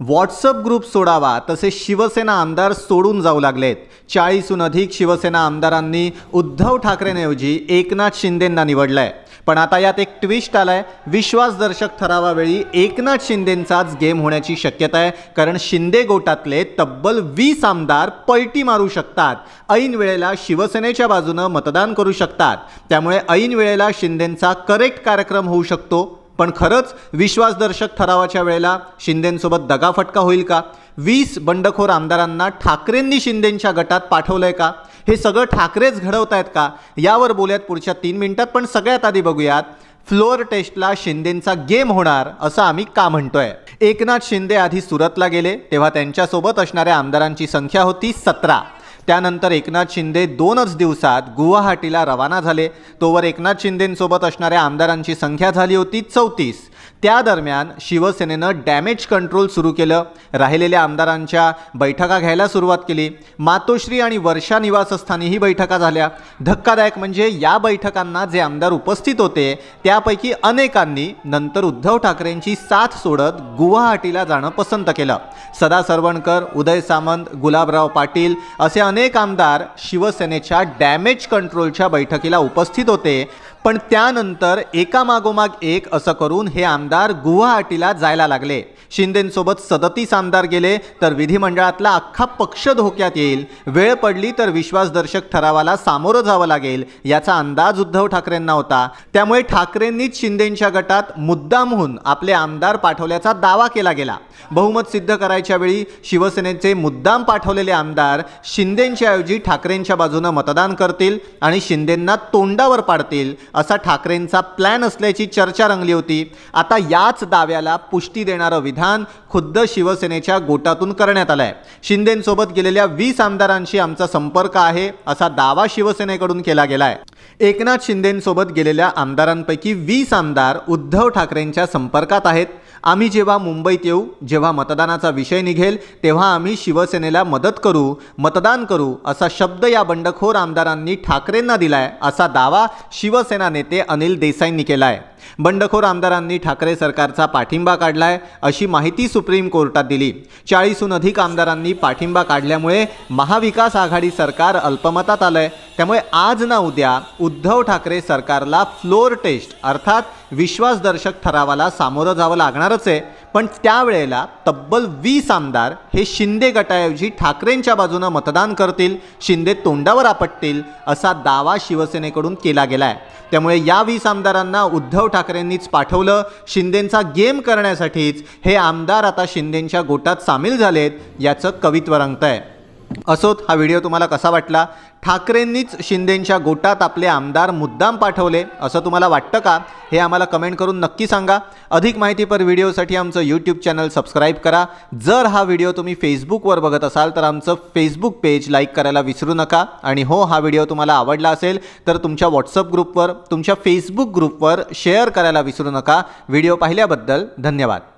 WhatsApp group सोडावा तसे शिवसेना आमदार सोडून जाऊ लागलेत चाळीसहून अधिक शिवसेना आमदारांनी उद्धव ठाकरेंऐवजी एकनाथ शिंदेंना निवडलंय पण आता यात एक ट्विस्ट आलाय विश्वासदर्शक ठरावावेळी एकनाथ शिंदेंचाच गेम होण्याची शक्यता आहे कारण शिंदे गोटातले तब्बल वीस आमदार पलटी मारू शकतात ऐन वेळेला शिवसेनेच्या बाजूनं मतदान करू शकतात त्यामुळे ऐन वेळेला शिंदेंचा करेक्ट कार्यक्रम होऊ शकतो पण खरंच विश्वासदर्शक ठरावाच्या वेळेला शिंदेंसोबत दगाफटका होईल का वीस बंडखोर आमदारांना ठाकरेंनी शिंदेंच्या गटात पाठवलंय का हे सगळं ठाकरेच घडवतायत का यावर बोलूयात पुढच्या तीन मिनिटात पण सगळ्यात आधी बघूयात फ्लोअर टेस्टला शिंदेंचा गेम होणार असं आम्ही का म्हणतोय एकनाथ शिंदे आधी सुरतला गेले तेव्हा त्यांच्यासोबत असणाऱ्या आमदारांची संख्या होती सतरा त्यानंतर एकनाथ शिंदे दोनच दिवसात गुवाहाटीला रवाना झाले तोवर एकनाथ शिंदेंसोबत असणाऱ्या आमदारांची संख्या झाली होती चौतीस त्या दरम्यान शिवसेनेनं डॅमेज कंट्रोल सुरू केलं राहिलेल्या आमदारांच्या बैठका घ्यायला सुरुवात केली मातोश्री आणि वर्षा निवासस्थानी ही बैठका झाल्या धक्कादायक म्हणजे या बैठकांना जे आमदार उपस्थित होते त्यापैकी अनेकांनी नंतर उद्धव ठाकरेंची साथ सोडत गुवाहाटीला जाणं पसंत केलं सदा सरवणकर उदय सामंत गुलाबराव पाटील असे अनेक आमदार शिवसेनेच्या डॅमेज कंट्रोलच्या बैठकीला उपस्थित होते पण त्यानंतर एकामागोमाग एक असं करून हे आमदार गुवाहाटीला जायला लागले शिंदेसोबत सदतीस आमदार गेले तर विधिमंडळातला अख्खा पक्ष धोक्यात येईल वेळ पडली तर विश्वासदर्शक ठरावाला सामोरं जावं लागेल याचा अंदाज उद्धव ठाकरेंना होता त्यामुळे ठाकरेंनीच शिंदेंच्या गटात मुद्दामहून आपले आमदार पाठवल्याचा दावा केला गेला बहुमत सिद्ध करायच्या वेळी शिवसेनेचे मुद्दाम पाठवलेले आमदार शिंदेंच्या ऐवजी ठाकरेंच्या बाजूनं मतदान करतील आणि शिंदेंना तोंडावर पाडतील असा ठाकरेंचा प्लॅन असल्याची चर्चा रंगली होती आता याच दाव्याला पुष्टी देणारं विधान खुद्द शिवसेनेच्या गोटातून करण्यात आलं आहे शिंदेंसोबत गेलेल्या वीस आमदारांशी आमचा संपर्क आहे असा दावा शिवसेनेकडून केला गेला आहे एकनाथ शिंदेंसोबत गेलेल्या आमदारांपैकी वीस आमदार उद्धव ठाकरेंच्या संपर्कात आहेत आम्ही जेव्हा मुंबईत येऊ जेव्हा मतदानाचा विषय निघेल तेव्हा आम्ही शिवसेनेला मदत करू मतदान करू असा शब्द या बंडखोर आमदारांनी ठाकरेंना दिलाय असा दावा शिवसेना नेते अनिल देसाईंनी केला आहे बंडखोर आमदारांनी ठाकरे सरकारचा पाठिंबा काढलाय अशी माहिती सुप्रीम कोर्टात दिली चाळीसहून अधिक आमदारांनी पाठिंबा काढल्यामुळे महाविकास आघाडी सरकार अल्पमतात आहे त्यामुळे आज ना उद्या उद्धव ठाकरे सरकारला फ्लोर टेस्ट अर्थात विश्वासदर्शक ठरावाला सामोरं जावं लागणारच आहे पण त्यावेळेला तब्बल वीस आमदार हे शिंदे गटाऐवजी ठाकरेंच्या बाजूनं मतदान करतील शिंदे तोंडावर आपटतील असा दावा शिवसेनेकडून केला गेला आहे त्यामुळे या वीस आमदारांना उद्धव ठाकरेंनीच पाठवलं शिंदेंचा गेम करण्यासाठीच हे आमदार आता शिंदेंच्या गोटात सामील झालेत याचं कवित्व रंगत आहे असोत हा व्हिडिओ तुम्हाला कसा वाटला ठाकरेंनीच शिंदेंच्या गोटात आपले आमदार मुद्दाम पाठवले असं तुम्हाला वाटतं का हे आम्हाला कमेंट करून नक्की सांगा अधिक माहितीपर व्हिडिओसाठी आमचं यूट्यूब चॅनल सबस्क्राईब करा जर हा व्हिडिओ तुम्ही फेसबुकवर बघत असाल तर आमचं फेसबुक पेज लाईक करायला विसरू नका आणि हो हा व्हिडिओ तुम्हाला आवडला असेल तर तुमच्या व्हॉट्सअप ग्रुपवर तुमच्या फेसबुक ग्रुपवर शेअर करायला विसरू नका व्हिडिओ पाहिल्याबद्दल धन्यवाद